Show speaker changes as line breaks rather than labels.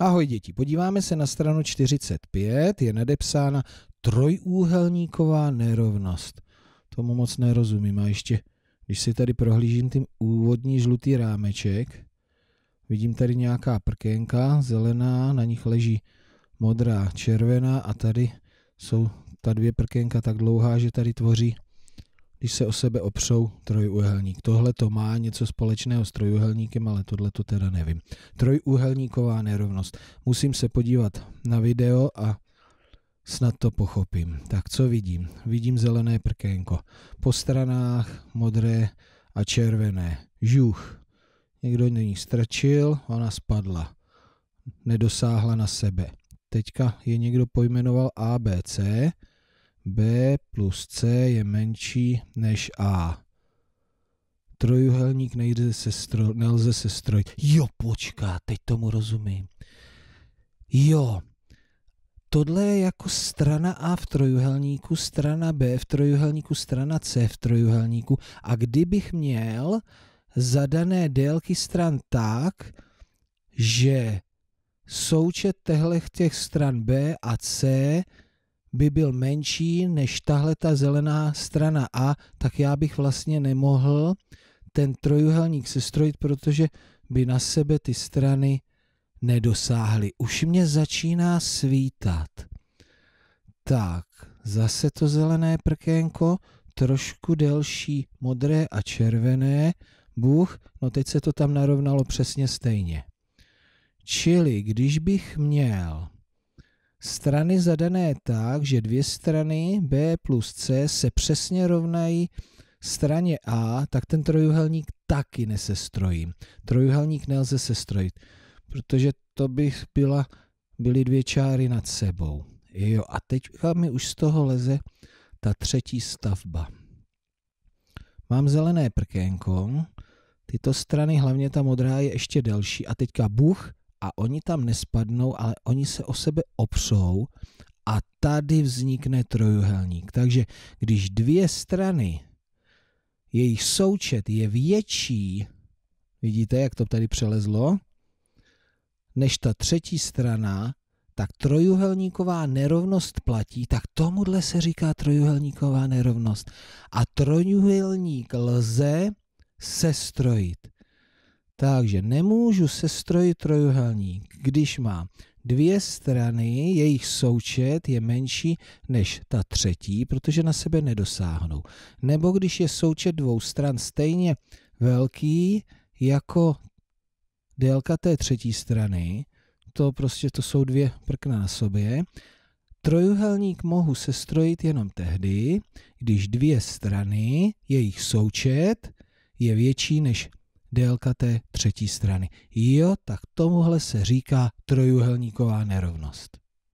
Ahoj děti, podíváme se na stranu 45, je nadepsána trojúhelníková nerovnost. Tomu moc nerozumím a ještě, když si tady prohlížím ten úvodní žlutý rámeček, vidím tady nějaká prkénka, zelená, na nich leží modrá, červená a tady jsou ta dvě prkénka tak dlouhá, že tady tvoří když se o sebe opřou trojúhelník. Tohle to má něco společného s trojúhelníkem, ale tohle to teda nevím. Trojúhelníková nerovnost. Musím se podívat na video a snad to pochopím. Tak co vidím? Vidím zelené prkénko. Po stranách modré a červené. Žuch. Někdo do ní strčil, ona spadla. Nedosáhla na sebe. Teďka je někdo pojmenoval ABC, B plus C je menší než A. Trojuhelník nejde stro, nelze stroj. Jo, počká, teď tomu rozumím. Jo, tohle je jako strana A v trojuhelníku, strana B v trojuhelníku, strana C v trojuhelníku. A kdybych měl zadané délky stran tak, že součet těchto těch stran B a C by byl menší než tahle ta zelená strana A, tak já bych vlastně nemohl ten trojuhelník sestrojit, protože by na sebe ty strany nedosáhly. Už mě začíná svítat. Tak, zase to zelené prkénko, trošku delší modré a červené. Bůh, no teď se to tam narovnalo přesně stejně. Čili, když bych měl strany zadané tak, že dvě strany B plus C se přesně rovnají straně A, tak ten trojuhelník taky nesestrojí. Trojuhelník nelze sestrojit, protože to by byla, byly dvě čáry nad sebou. Jo, a teď mi už z toho leze ta třetí stavba. Mám zelené prkénko, tyto strany, hlavně ta modrá, je ještě delší. A teďka buch, a oni tam nespadnou, ale oni se o sebe opřou a tady vznikne trojuhelník. Takže když dvě strany, jejich součet je větší, vidíte, jak to tady přelezlo, než ta třetí strana, tak trojuhelníková nerovnost platí, tak tomuhle se říká trojuhelníková nerovnost. A trojuhelník lze sestrojit. Takže nemůžu sestrojit trojuhelník, když má dvě strany, jejich součet je menší než ta třetí, protože na sebe nedosáhnou. Nebo když je součet dvou stran stejně velký jako délka té třetí strany, to prostě to jsou dvě prkna na sobě, Trojuhelník mohu sestrojit jenom tehdy, když dvě strany, jejich součet, je větší než délka té třetí strany. Jo, tak tomuhle se říká trojuhelníková nerovnost.